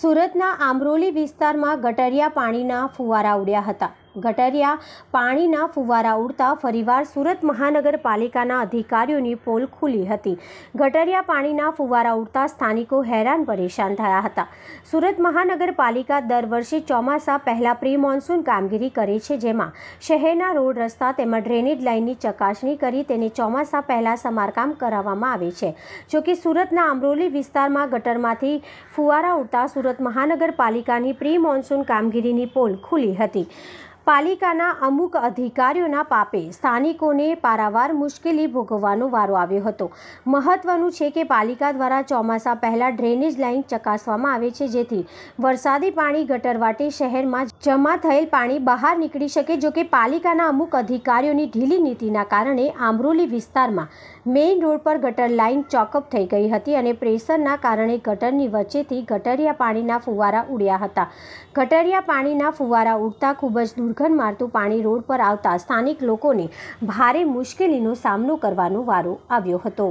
સુરતના આમરોલી વિસ્તારમાં ગટરિયા પાણીના ફુવારા ઉડ્યા હતા ગટરિયા પાણીના ફુવારા ઉડતા ફરીવાર સુરત મહાનગરપાલિકાના અધિકારીઓની પોલ ખુલી હતી ગટરિયા પાણીના ફુવારા ઉડતા સ્થાનિકો હેરાન પરેશાન થયા હતા સુરત મહાનગરપાલિકા દર વર્ષે ચોમાસા પહેલાં પ્રી મોન્સૂન કામગીરી કરે છે જેમાં શહેરના રોડ રસ્તા તેમજ ડ્રેનેજ લાઇનની ચકાસણી કરી તેને ચોમાસા પહેલાં સમારકામ કરાવવામાં આવે છે જોકે સુરતના અમરોલી વિસ્તારમાં ગટરમાંથી ફુવારા ઉડતા સુરત મહાનગરપાલિકાની પ્રી મોન્સૂન કામગીરીની પોલ ખુલી હતી પાલિકાના અમુક અધિકારીઓના પાપે સ્થાનિકોને પારાવાર મુશ્કેલી ભોગવવાનો વારો આવ્યો હતો મહત્વનું છે કે પાલિકા દ્વારા ચોમાસા પહેલાં ડ્રેનેજ લાઇન ચકાસવામાં આવે છે જેથી વરસાદી પાણી ગટર વાટે શહેરમાં જમા થયેલ પાણી બહાર નીકળી શકે જો કે પાલિકાના અમુક અધિકારીઓની ઢીલી નીતિના કારણે આમરોલી વિસ્તારમાં મેઇન રોડ પર ગટર લાઇન ચોકઅપ થઈ ગઈ હતી અને પ્રેશરના કારણે ગટરની વચ્ચેથી ગટરિયા પાણીના ફુવારા ઉડ્યા હતા ગટરિયા પાણીના ફુવારા ઉડતા ખૂબ જ દૂર ઘૂંટઘટ મારતું પાણી રોડ પર આવતા સ્થાનિક લોકોને ભારે મુશ્કેલીનો સામનો કરવાનો વારો આવ્યો હતો